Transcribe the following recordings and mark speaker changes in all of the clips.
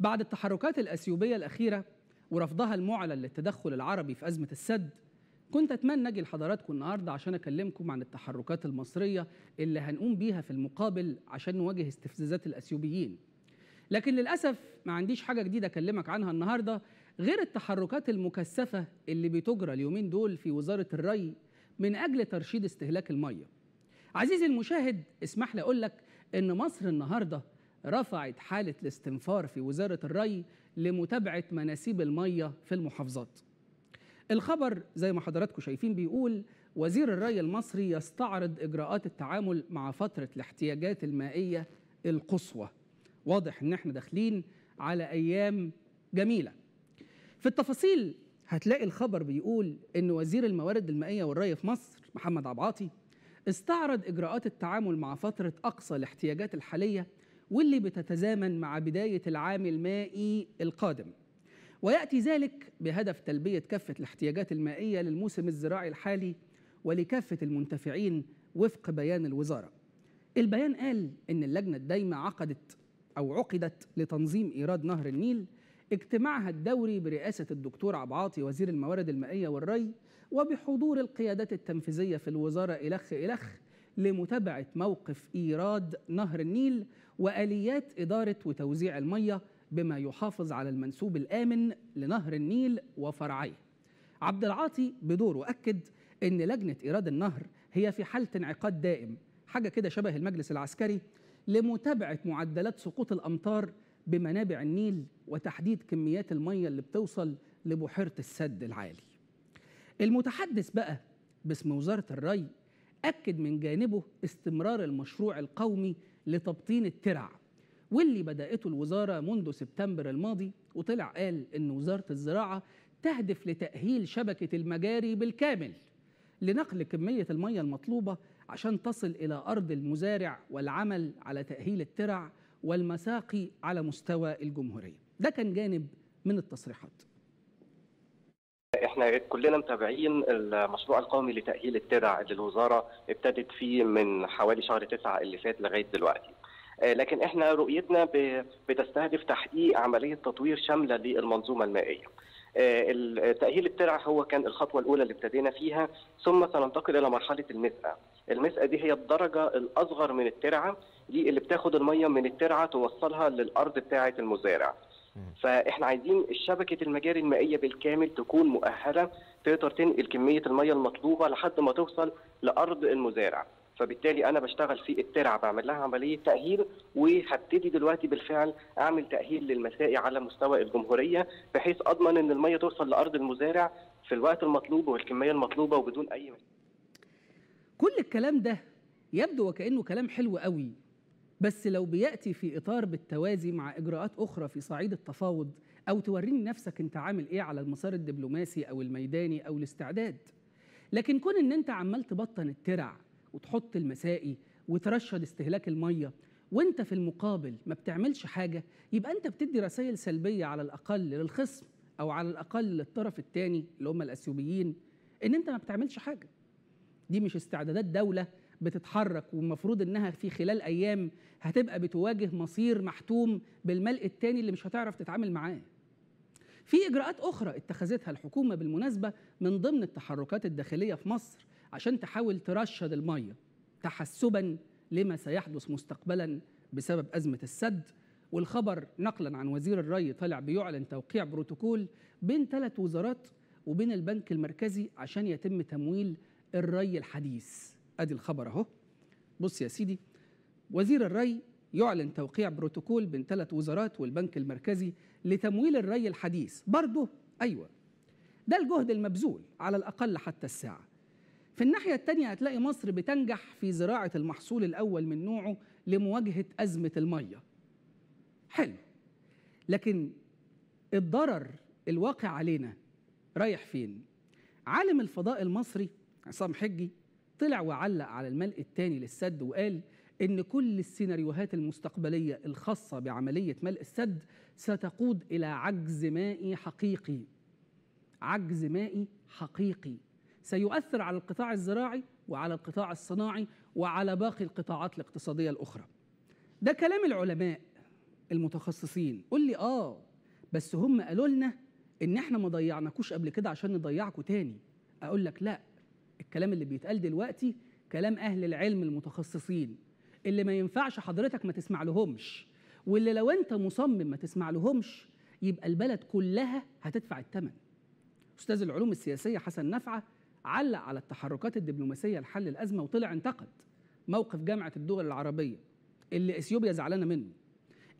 Speaker 1: بعد التحركات الأثيوبية الأخيرة ورفضها المعلن للتدخل العربي في أزمة السد كنت أتمنى أجي لحضراتكم النهاردة عشان أكلمكم عن التحركات المصرية اللي هنقوم بيها في المقابل عشان نواجه استفزازات الأثيوبيين لكن للأسف ما عنديش حاجة جديدة أكلمك عنها النهاردة غير التحركات المكثفة اللي بتجرى اليومين دول في وزارة الري من أجل ترشيد استهلاك المية عزيزي المشاهد اسمح لي أقول لك إن مصر النهاردة رفعت حالة الاستنفار في وزارة الري لمتابعة مناسيب المية في المحافظات الخبر زي ما حضراتكم شايفين بيقول وزير الري المصري يستعرض إجراءات التعامل مع فترة الاحتياجات المائية القصوى واضح إن احنا داخلين على أيام جميلة في التفاصيل هتلاقي الخبر بيقول إن وزير الموارد المائية والري في مصر محمد عبعاطي استعرض إجراءات التعامل مع فترة أقصى الاحتياجات الحالية واللي بتتزامن مع بداية العام المائي القادم ويأتي ذلك بهدف تلبية كافة الاحتياجات المائية للموسم الزراعي الحالي ولكافة المنتفعين وفق بيان الوزارة البيان قال إن اللجنة الدايمة عقدت أو عقدت لتنظيم إيراد نهر النيل اجتماعها الدوري برئاسة الدكتور عبعاطي وزير الموارد المائية والري وبحضور القيادات التنفيذية في الوزارة إلخ إلخ لمتابعة موقف إيراد نهر النيل واليات اداره وتوزيع الميه بما يحافظ على المنسوب الامن لنهر النيل وفرعيه. عبد العاطي بدوره اكد ان لجنه ايراد النهر هي في حاله انعقاد دائم حاجه كده شبه المجلس العسكري لمتابعه معدلات سقوط الامطار بمنابع النيل وتحديد كميات الميه اللي بتوصل لبحيره السد العالي. المتحدث بقى باسم وزاره الري اكد من جانبه استمرار المشروع القومي لتبطين الترع واللي بدأته الوزارة منذ سبتمبر الماضي وطلع قال إن وزارة الزراعة تهدف لتأهيل شبكة المجاري بالكامل لنقل كمية المية المطلوبة عشان تصل إلى أرض المزارع والعمل على تأهيل الترع والمساقي على مستوى الجمهورية ده كان جانب من التصريحات احنا كلنا متابعين المشروع القومي لتاهيل الترع اللي الوزاره ابتدت فيه من حوالي شهر تسعة اللي فات لغايه دلوقتي. آه، لكن احنا رؤيتنا بتستهدف تحقيق عمليه تطوير شامله للمنظومه المائيه. آه، تأهيل الترع هو كان الخطوة الأولى اللي ابتدينا فيها ثم سننتقل إلى مرحلة المسقه المسقه دي هي الدرجة الأصغر من الترعة دي اللي بتاخد المية من الترعة توصلها للأرض بتاعة المزارع فاحنا عايزين شبكه المجاري المائيه بالكامل تكون مؤهله تقدر تنقل كميه الميه المطلوبه لحد ما توصل لارض المزارع فبالتالي انا بشتغل في الترع بعمل لها عمليه تاهيل وهبتدي دلوقتي بالفعل اعمل تاهيل للمسائي على مستوى الجمهوريه بحيث اضمن ان الميه توصل لارض المزارع في الوقت المطلوب والكميه المطلوبه وبدون اي مشكله. كل الكلام ده يبدو وكانه كلام حلو قوي بس لو بياتي في اطار بالتوازي مع اجراءات اخرى في صعيد التفاوض او توريني نفسك انت عامل ايه على المسار الدبلوماسي او الميداني او الاستعداد لكن كون ان انت عمال تبطن الترع وتحط المسائي وترشد استهلاك الميه وانت في المقابل ما بتعملش حاجه يبقى انت بتدي رسائل سلبيه على الاقل للخصم او على الاقل للطرف الثاني اللي هم الاثيوبيين ان انت ما بتعملش حاجه دي مش استعدادات دوله بتتحرك والمفروض انها في خلال ايام هتبقى بتواجه مصير محتوم بالملء الثاني اللي مش هتعرف تتعامل معاه في اجراءات اخرى اتخذتها الحكومه بالمناسبه من ضمن التحركات الداخليه في مصر عشان تحاول ترشد الميه تحسبا لما سيحدث مستقبلا بسبب ازمه السد والخبر نقلا عن وزير الري طالع بيعلن توقيع بروتوكول بين ثلاث وزارات وبين البنك المركزي عشان يتم تمويل الري الحديث ادي الخبر اهو بص يا سيدي وزير الري يعلن توقيع بروتوكول بين ثلاث وزارات والبنك المركزي لتمويل الري الحديث برضه ايوه ده الجهد المبذول على الاقل حتى الساعه في الناحيه الثانيه هتلاقي مصر بتنجح في زراعه المحصول الاول من نوعه لمواجهه ازمه الميه حلو لكن الضرر الواقع علينا رايح فين عالم الفضاء المصري عصام حجي طلع وعلق على الملء الثاني للسد وقال إن كل السيناريوهات المستقبلية الخاصة بعملية ملء السد ستقود إلى عجز مائي حقيقي عجز مائي حقيقي سيؤثر على القطاع الزراعي وعلى القطاع الصناعي وعلى باقي القطاعات الاقتصادية الأخرى ده كلام العلماء المتخصصين قول لي آه بس هم قالوا لنا إن إحنا ما ضيعناكوش قبل كده عشان نضيعكوا تاني أقول لك لأ الكلام اللي بيتقال دلوقتي كلام اهل العلم المتخصصين اللي ما ينفعش حضرتك ما تسمع لهمش واللي لو انت مصمم ما تسمع لهمش يبقى البلد كلها هتدفع الثمن استاذ العلوم السياسيه حسن نفعه علق على التحركات الدبلوماسيه لحل الازمه وطلع انتقد موقف جامعه الدول العربيه اللي اثيوبيا زعلانه منه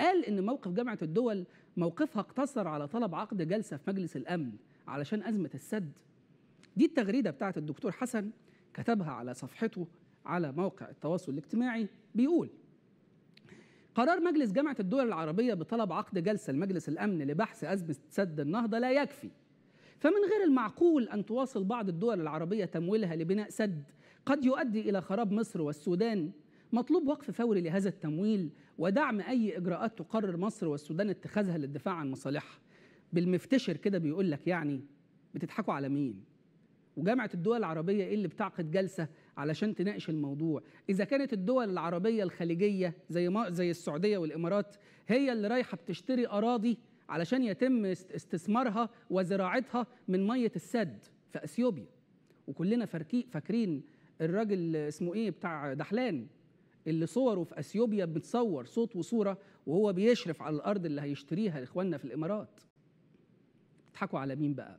Speaker 1: قال ان موقف جامعه الدول موقفها اقتصر على طلب عقد جلسه في مجلس الامن علشان ازمه السد دي التغريدة بتاعت الدكتور حسن كتبها على صفحته على موقع التواصل الاجتماعي بيقول قرار مجلس جامعة الدول العربية بطلب عقد جلسة لمجلس الأمن لبحث أزمة سد النهضة لا يكفي فمن غير المعقول أن تواصل بعض الدول العربية تمويلها لبناء سد قد يؤدي إلى خراب مصر والسودان مطلوب وقف فوري لهذا التمويل ودعم أي إجراءات تقرر مصر والسودان اتخاذها للدفاع عن مصالحها بالمفتشر كده بيقول لك يعني بتضحكوا على مين وجامعه الدول العربيه ايه اللي بتعقد جلسه علشان تناقش الموضوع اذا كانت الدول العربيه الخليجيه زي ما زي السعوديه والامارات هي اللي رايحه بتشتري اراضي علشان يتم استثمارها وزراعتها من ميه السد في اثيوبيا وكلنا فاكرين الراجل اسمه ايه بتاع دحلان اللي صوره في اثيوبيا بتصور صوت وصوره وهو بيشرف على الارض اللي هيشتريها لاخواننا في الامارات بيضحكوا على مين بقى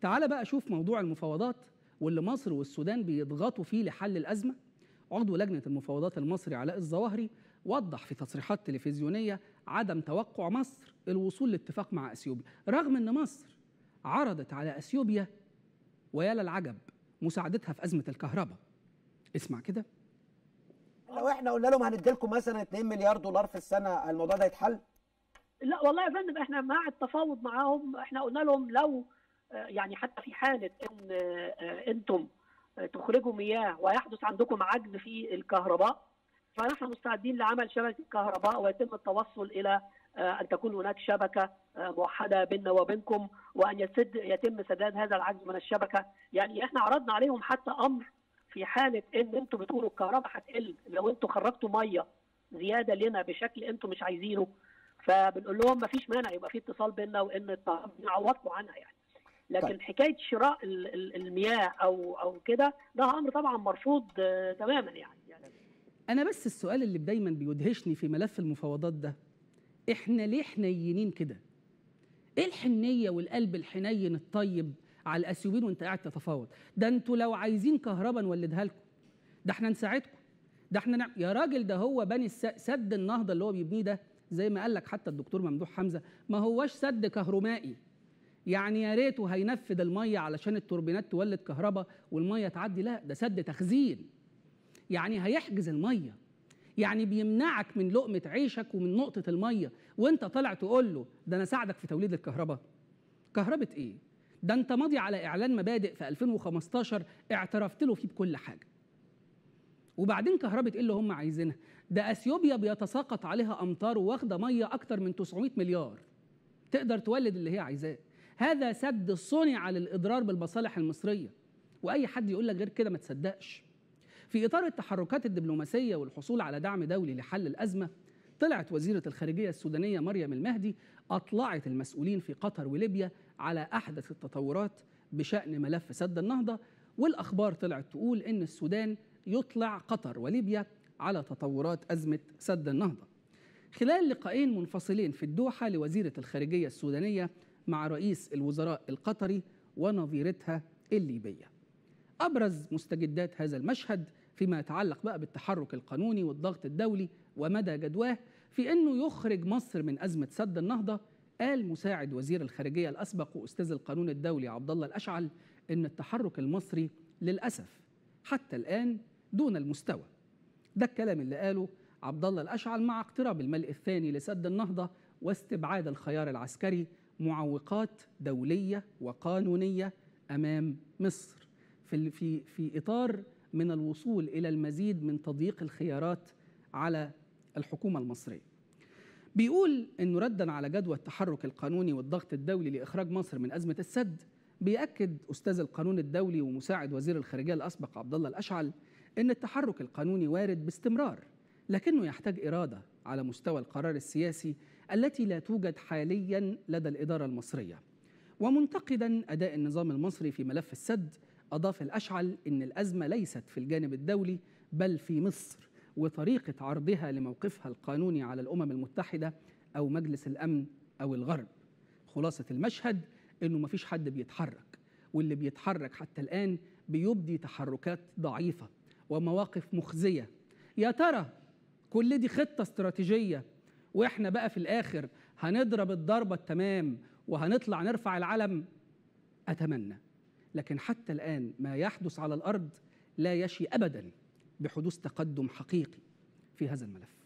Speaker 1: تعال بقى شوف موضوع المفاوضات واللي مصر والسودان بيضغطوا فيه لحل الأزمة عضو لجنة المفاوضات المصري علاء الظواهري وضح في تصريحات تلفزيونية عدم توقع مصر الوصول لاتفاق مع أثيوبيا رغم أن مصر عرضت على أثيوبيا ويا للعجب مساعدتها في أزمة الكهرباء اسمع كده لو احنا قلنا لهم هندي لكم مثلا 2 مليار دولار في السنه الموضوع ده يتحل؟ لا والله يا فندم احنا مع التفاوض معاهم احنا قلنا لهم لو يعني حتى في حاله ان آه، انتم تخرجوا مياه ويحدث عندكم عجز في الكهرباء فنحن مستعدين لعمل شبكه كهرباء ويتم التوصل الى آه، ان تكون هناك شبكه آه، موحده بيننا وبينكم وان يسد يتم سداد هذا العجز من الشبكه، يعني احنا عرضنا عليهم حتى امر في حاله ان انتم بتقولوا الكهرباء هتقل لو انتم خرجتوا ميه زياده لنا بشكل انتم مش عايزينه فبنقول لهم ما فيش مانع يبقى في اتصال بيننا وان نعوضكم عنها يعني. طيب. لكن طيب. حكايه شراء المياه او او كده ده امر طبعا مرفوض آه، تماما يعني, يعني انا بس السؤال اللي دايما بيدهشني في ملف المفاوضات ده احنا ليه حنينين كده ايه الحنيه والقلب الحنين الطيب على الاثيوبيين وانت قاعد تتفاوض ده انتوا لو عايزين كهرباء نولدها لكم ده احنا نساعدكم ده احنا نعم يا راجل ده هو بني سد النهضه اللي هو بيبنيه ده زي ما قال لك حتى الدكتور ممدوح حمزه ما هوش سد كهرمائي يعني يا ريته هينفذ الميه علشان التوربينات تولد كهرباء والميه تعدي لا ده سد تخزين يعني هيحجز الميه يعني بيمنعك من لقمه عيشك ومن نقطه الميه وانت طالع تقول له ده انا ساعدك في توليد الكهرباء كهرباء ايه ده انت ماضي على اعلان مبادئ في 2015 اعترفت له فيه بكل حاجه وبعدين كهرباء ايه اللي هم عايزينها ده اثيوبيا بيتساقط عليها امطار واخده ميه اكتر من 900 مليار تقدر تولد اللي هي عايزاه هذا سد صنع للإضرار بالمصالح المصرية وأي حد يقول لك غير كده ما تصدقش في إطار التحركات الدبلوماسية والحصول على دعم دولي لحل الأزمة طلعت وزيرة الخارجية السودانية مريم المهدي أطلعت المسؤولين في قطر وليبيا على أحدث التطورات بشأن ملف سد النهضة والأخبار طلعت تقول إن السودان يطلع قطر وليبيا على تطورات أزمة سد النهضة خلال لقاءين منفصلين في الدوحة لوزيرة الخارجية السودانية مع رئيس الوزراء القطري ونظيرتها الليبية أبرز مستجدات هذا المشهد فيما يتعلق بقى بالتحرك القانوني والضغط الدولي ومدى جدواه في أنه يخرج مصر من أزمة سد النهضة قال مساعد وزير الخارجية الأسبق وأستاذ القانون الدولي عبد الله الأشعل إن التحرك المصري للأسف حتى الآن دون المستوى ده الكلام اللي قاله عبد الله الأشعل مع اقتراب الملء الثاني لسد النهضة واستبعاد الخيار العسكري معوقات دوليه وقانونيه امام مصر في في في اطار من الوصول الى المزيد من تضييق الخيارات على الحكومه المصريه. بيقول انه ردا على جدوى التحرك القانوني والضغط الدولي لاخراج مصر من ازمه السد بيأكد استاذ القانون الدولي ومساعد وزير الخارجيه الاسبق عبد الله الاشعل ان التحرك القانوني وارد باستمرار لكنه يحتاج اراده على مستوى القرار السياسي التي لا توجد حاليا لدى الإدارة المصرية ومنتقدا أداء النظام المصري في ملف السد أضاف الأشعل أن الأزمة ليست في الجانب الدولي بل في مصر وطريقة عرضها لموقفها القانوني على الأمم المتحدة أو مجلس الأمن أو الغرب خلاصة المشهد أنه مفيش حد بيتحرك واللي بيتحرك حتى الآن بيبدي تحركات ضعيفة ومواقف مخزية يا ترى كل دي خطة استراتيجية واحنا بقى في الاخر هنضرب الضربه التمام وهنطلع نرفع العلم اتمنى لكن حتى الان ما يحدث على الارض لا يشي ابدا بحدوث تقدم حقيقي في هذا الملف